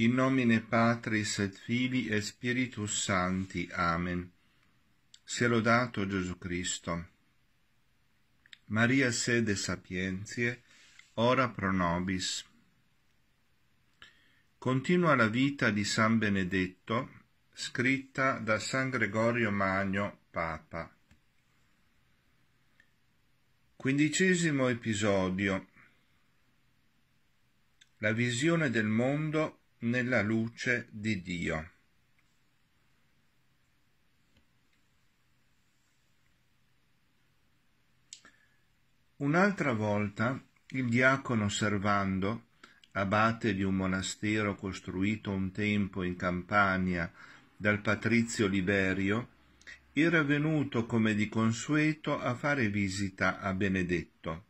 In nomine Patris et Fili e Spiritus Santi. Amen. Sia lodato Gesù Cristo. Maria sede sapientie, ora pro nobis. Continua la vita di San Benedetto, scritta da San Gregorio Magno, Papa. Quindicesimo episodio. La visione del mondo nella luce di Dio. Un'altra volta il diacono Servando, abate di un monastero costruito un tempo in Campania dal patrizio Liberio, era venuto come di consueto a fare visita a Benedetto.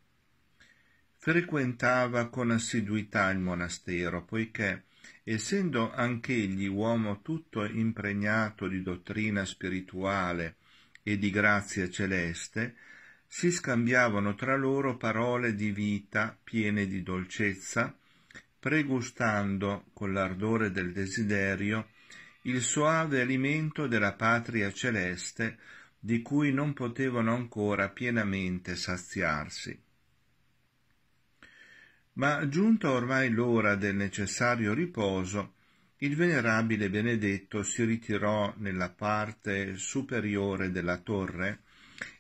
Frequentava con assiduità il monastero, poiché essendo anch'egli uomo tutto impregnato di dottrina spirituale e di grazia celeste, si scambiavano tra loro parole di vita piene di dolcezza, pregustando con l'ardore del desiderio il soave alimento della patria celeste di cui non potevano ancora pienamente saziarsi ma giunta ormai l'ora del necessario riposo, il venerabile Benedetto si ritirò nella parte superiore della torre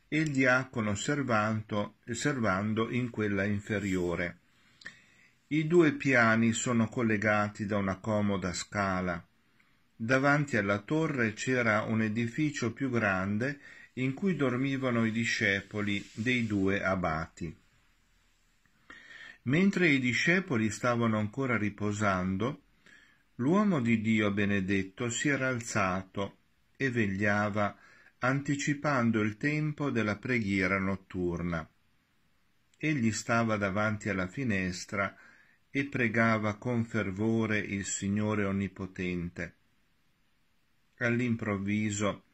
e il diacono servando in quella inferiore. I due piani sono collegati da una comoda scala. Davanti alla torre c'era un edificio più grande in cui dormivano i discepoli dei due abati. Mentre i discepoli stavano ancora riposando, l'uomo di Dio benedetto si era alzato e vegliava, anticipando il tempo della preghiera notturna. Egli stava davanti alla finestra e pregava con fervore il Signore Onnipotente. All'improvviso,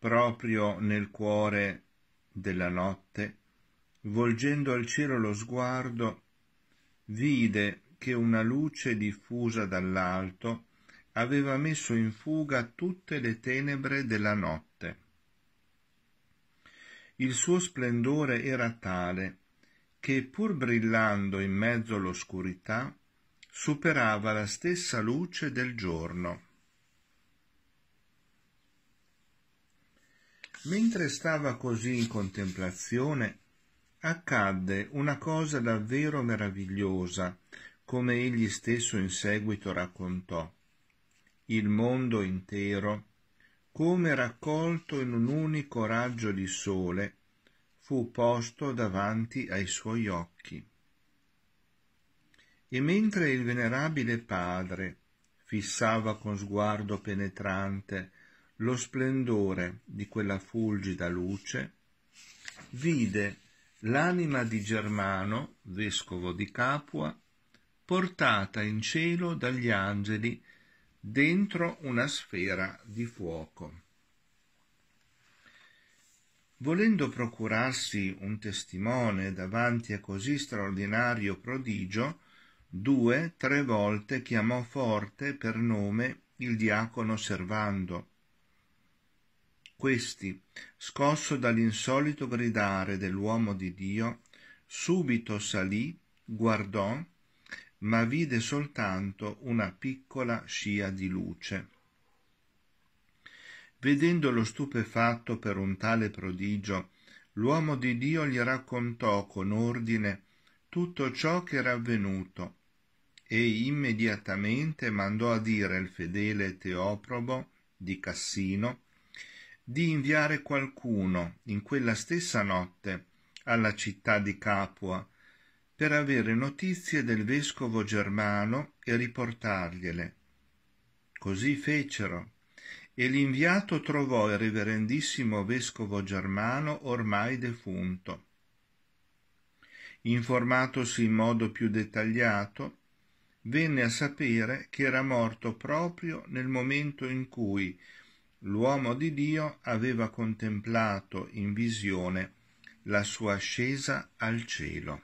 proprio nel cuore della notte, volgendo al cielo lo sguardo, vide che una luce diffusa dall'alto aveva messo in fuga tutte le tenebre della notte. Il suo splendore era tale che pur brillando in mezzo all'oscurità superava la stessa luce del giorno. Mentre stava così in contemplazione, accadde una cosa davvero meravigliosa, come egli stesso in seguito raccontò. Il mondo intero, come raccolto in un unico raggio di sole, fu posto davanti ai suoi occhi. E mentre il venerabile padre fissava con sguardo penetrante lo splendore di quella fulgida luce, vide l'anima di Germano, vescovo di Capua, portata in cielo dagli angeli dentro una sfera di fuoco. Volendo procurarsi un testimone davanti a così straordinario prodigio, due, tre volte chiamò forte per nome il diacono Servando, questi scosso dall'insolito gridare dell'uomo di dio subito salì guardò ma vide soltanto una piccola scia di luce vedendolo stupefatto per un tale prodigio l'uomo di dio gli raccontò con ordine tutto ciò che era avvenuto e immediatamente mandò a dire il fedele Teoprobo di Cassino di inviare qualcuno in quella stessa notte alla città di Capua per avere notizie del vescovo germano e riportargliele. Così fecero, e l'inviato trovò il reverendissimo vescovo germano ormai defunto. Informatosi in modo più dettagliato, venne a sapere che era morto proprio nel momento in cui l'uomo di Dio aveva contemplato in visione la sua ascesa al cielo.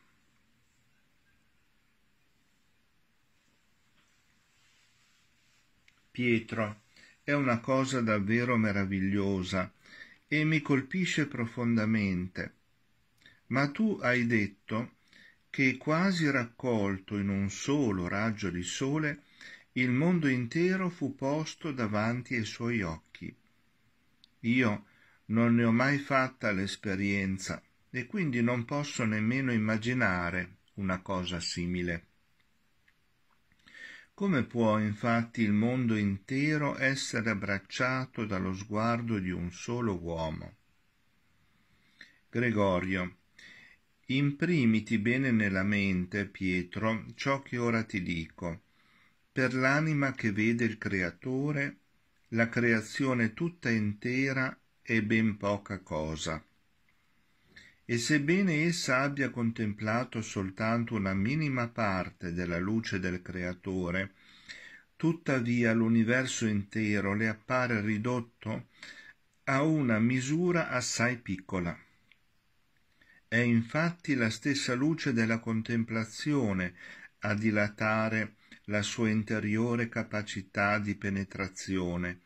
Pietro è una cosa davvero meravigliosa e mi colpisce profondamente. Ma tu hai detto che quasi raccolto in un solo raggio di sole il mondo intero fu posto davanti ai suoi occhi. Io non ne ho mai fatta l'esperienza e quindi non posso nemmeno immaginare una cosa simile. Come può infatti il mondo intero essere abbracciato dallo sguardo di un solo uomo? Gregorio, imprimiti bene nella mente, Pietro, ciò che ora ti dico, per l'anima che vede il Creatore, la creazione tutta intera è ben poca cosa. E sebbene essa abbia contemplato soltanto una minima parte della luce del Creatore, tuttavia l'universo intero le appare ridotto a una misura assai piccola. È infatti la stessa luce della contemplazione a dilatare la sua interiore capacità di penetrazione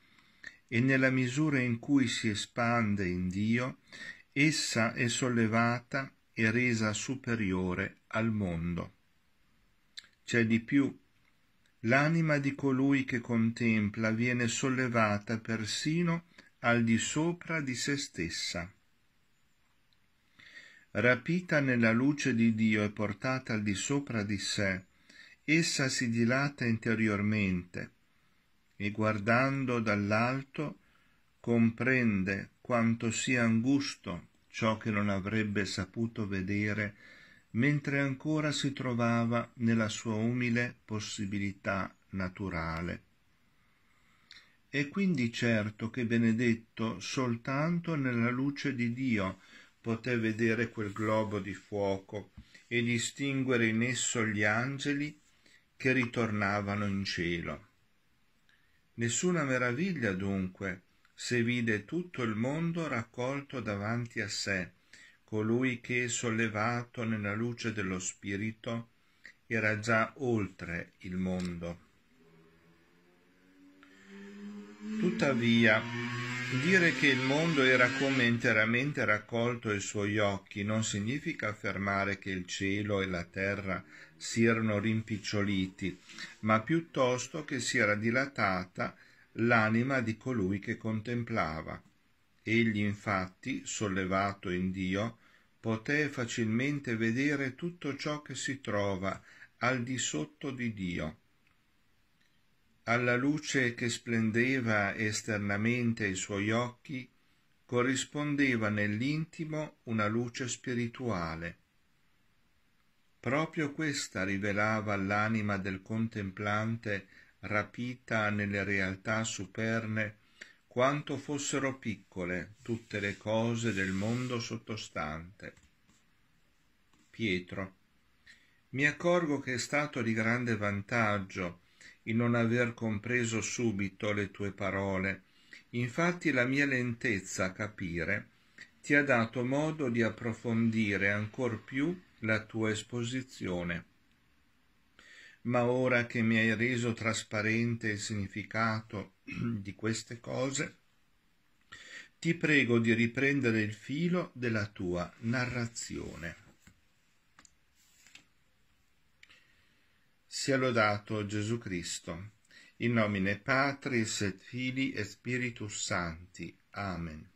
e nella misura in cui si espande in Dio, essa è sollevata e resa superiore al mondo. C'è di più. L'anima di colui che contempla viene sollevata persino al di sopra di se stessa. Rapita nella luce di Dio e portata al di sopra di sé, essa si dilata interiormente e guardando dall'alto comprende quanto sia angusto ciò che non avrebbe saputo vedere mentre ancora si trovava nella sua umile possibilità naturale. È quindi certo che Benedetto soltanto nella luce di Dio poté vedere quel globo di fuoco e distinguere in esso gli angeli che ritornavano in cielo. Nessuna meraviglia dunque se vide tutto il mondo raccolto davanti a sé colui che, sollevato nella luce dello Spirito, era già oltre il mondo. Tuttavia, Dire che il mondo era come interamente raccolto ai suoi occhi non significa affermare che il cielo e la terra si erano rimpiccioliti, ma piuttosto che si era dilatata l'anima di colui che contemplava. Egli infatti, sollevato in Dio, poté facilmente vedere tutto ciò che si trova al di sotto di Dio alla luce che splendeva esternamente ai suoi occhi corrispondeva nell'intimo una luce spirituale. Proprio questa rivelava all'anima del contemplante rapita nelle realtà superne quanto fossero piccole tutte le cose del mondo sottostante. Pietro. Mi accorgo che è stato di grande vantaggio il non aver compreso subito le tue parole. Infatti la mia lentezza a capire ti ha dato modo di approfondire ancor più la tua esposizione. Ma ora che mi hai reso trasparente il significato di queste cose, ti prego di riprendere il filo della tua narrazione. Sia lodato Gesù Cristo. In nomine Patris et Fili e Spiritus Santi. Amen.